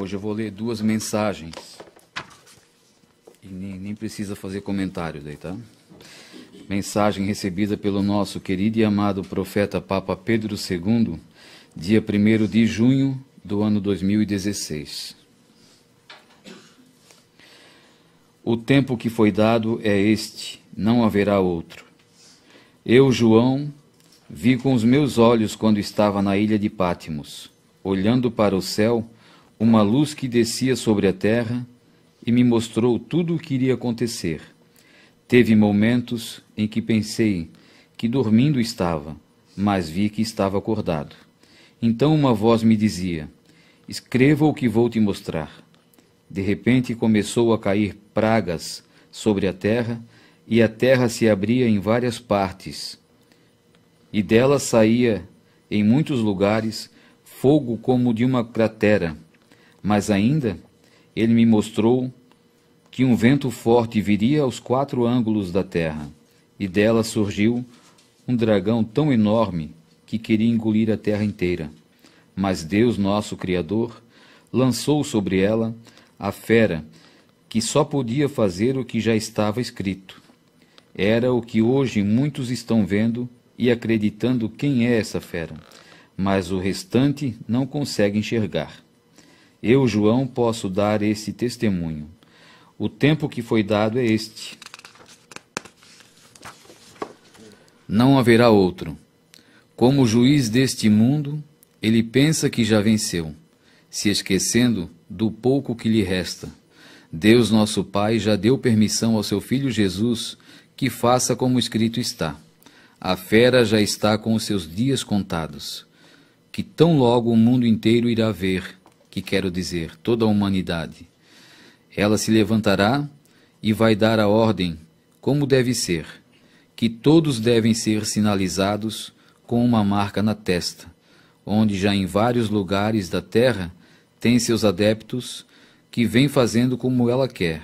Hoje eu vou ler duas mensagens. E nem, nem precisa fazer comentário daí, tá? Mensagem recebida pelo nosso querido e amado profeta Papa Pedro II, dia 1 de junho do ano 2016. O tempo que foi dado é este, não haverá outro. Eu, João, vi com os meus olhos quando estava na ilha de Pátimos, olhando para o céu, uma luz que descia sobre a terra e me mostrou tudo o que iria acontecer. Teve momentos em que pensei que dormindo estava, mas vi que estava acordado. Então uma voz me dizia: Escreva o que vou te mostrar. De repente começou a cair pragas sobre a terra, e a terra se abria em várias partes. E dela saía, em muitos lugares, fogo como de uma cratera mas ainda ele me mostrou que um vento forte viria aos quatro ângulos da terra, e dela surgiu um dragão tão enorme que queria engolir a terra inteira. Mas Deus, nosso Criador, lançou sobre ela a fera que só podia fazer o que já estava escrito. Era o que hoje muitos estão vendo e acreditando quem é essa fera, mas o restante não consegue enxergar. Eu, João, posso dar esse testemunho. O tempo que foi dado é este. Não haverá outro. Como juiz deste mundo, ele pensa que já venceu, se esquecendo do pouco que lhe resta. Deus, nosso Pai, já deu permissão ao seu filho Jesus que faça como escrito está. A fera já está com os seus dias contados, que tão logo o mundo inteiro irá ver que quero dizer, toda a humanidade. Ela se levantará e vai dar a ordem, como deve ser, que todos devem ser sinalizados com uma marca na testa, onde já em vários lugares da terra tem seus adeptos que vêm fazendo como ela quer,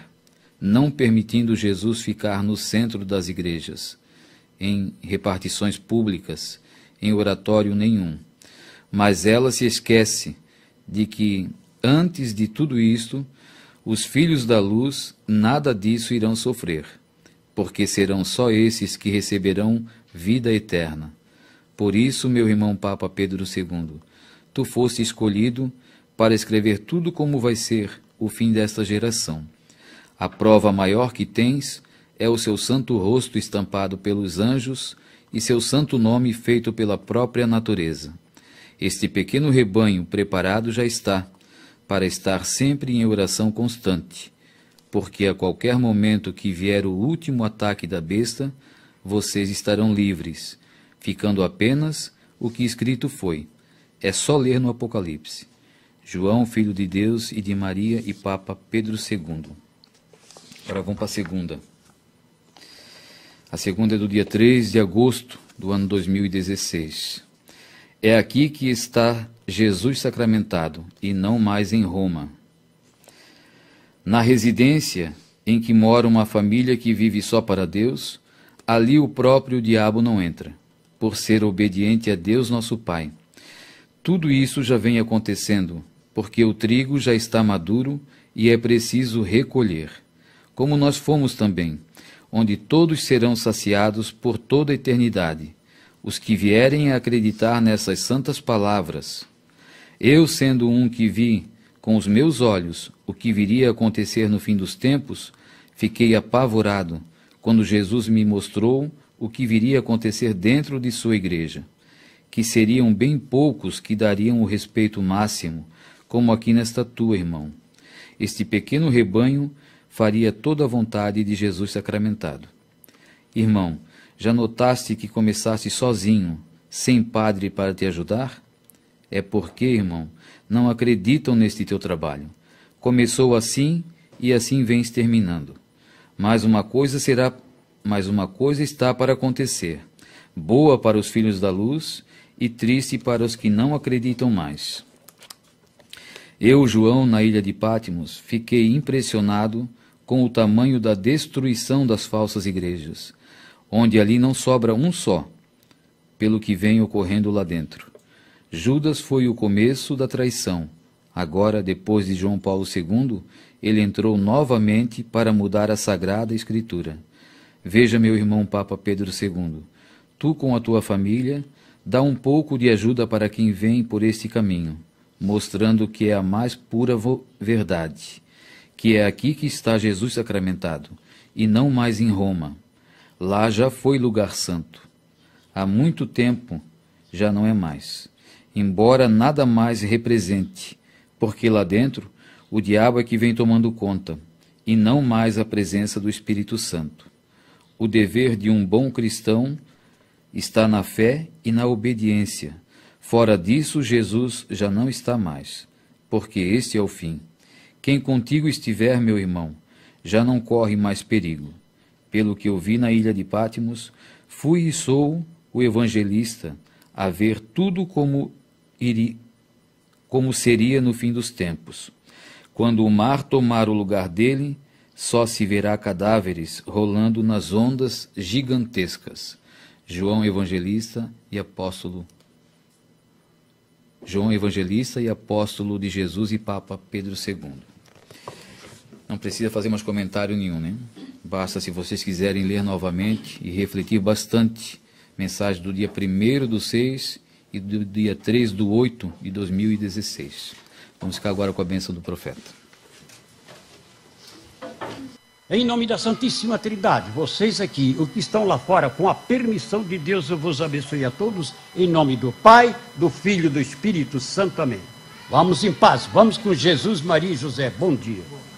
não permitindo Jesus ficar no centro das igrejas, em repartições públicas, em oratório nenhum. Mas ela se esquece de que, antes de tudo isto, os filhos da luz nada disso irão sofrer, porque serão só esses que receberão vida eterna. Por isso, meu irmão Papa Pedro II, tu foste escolhido para escrever tudo como vai ser o fim desta geração. A prova maior que tens é o seu santo rosto estampado pelos anjos e seu santo nome feito pela própria natureza. Este pequeno rebanho preparado já está, para estar sempre em oração constante, porque a qualquer momento que vier o último ataque da besta, vocês estarão livres, ficando apenas o que escrito foi. É só ler no Apocalipse. João, filho de Deus e de Maria e Papa Pedro II. Agora vamos para a segunda. A segunda é do dia 3 de agosto do ano 2016. É aqui que está Jesus sacramentado e não mais em Roma. Na residência em que mora uma família que vive só para Deus, ali o próprio diabo não entra, por ser obediente a Deus nosso Pai. Tudo isso já vem acontecendo, porque o trigo já está maduro e é preciso recolher, como nós fomos também, onde todos serão saciados por toda a eternidade, os que vierem a acreditar nessas santas palavras. Eu, sendo um que vi com os meus olhos o que viria a acontecer no fim dos tempos, fiquei apavorado quando Jesus me mostrou o que viria a acontecer dentro de sua igreja, que seriam bem poucos que dariam o respeito máximo, como aqui nesta tua, irmão. Este pequeno rebanho faria toda a vontade de Jesus sacramentado. Irmão, já notaste que começaste sozinho, sem padre para te ajudar? É porque, irmão, não acreditam neste teu trabalho. Começou assim e assim vens terminando. Mas uma coisa será, mais uma coisa está para acontecer, boa para os filhos da luz e triste para os que não acreditam mais. Eu, João, na ilha de Pátimos, fiquei impressionado com o tamanho da destruição das falsas igrejas onde ali não sobra um só, pelo que vem ocorrendo lá dentro. Judas foi o começo da traição. Agora, depois de João Paulo II, ele entrou novamente para mudar a sagrada Escritura. Veja, meu irmão Papa Pedro II, tu com a tua família, dá um pouco de ajuda para quem vem por este caminho, mostrando que é a mais pura verdade, que é aqui que está Jesus sacramentado, e não mais em Roma. Lá já foi lugar santo. Há muito tempo já não é mais. Embora nada mais represente, porque lá dentro o diabo é que vem tomando conta, e não mais a presença do Espírito Santo. O dever de um bom cristão está na fé e na obediência. Fora disso, Jesus já não está mais, porque este é o fim. Quem contigo estiver, meu irmão, já não corre mais perigo. Pelo que eu vi na ilha de Pátimos, fui e sou o evangelista, a ver tudo como, iri, como seria no fim dos tempos. Quando o mar tomar o lugar dele, só se verá cadáveres rolando nas ondas gigantescas. João Evangelista e apóstolo João Evangelista e apóstolo de Jesus e Papa Pedro II. Não precisa fazer mais comentário nenhum, né? Basta, se vocês quiserem ler novamente e refletir bastante, mensagem do dia 1 do 6 e do dia 3 do 8 de 2016. Vamos ficar agora com a bênção do profeta. Em nome da Santíssima Trindade, vocês aqui, o que estão lá fora, com a permissão de Deus, eu vos abençoe a todos, em nome do Pai, do Filho e do Espírito Santo. Amém. Vamos em paz, vamos com Jesus, Maria e José. Bom dia.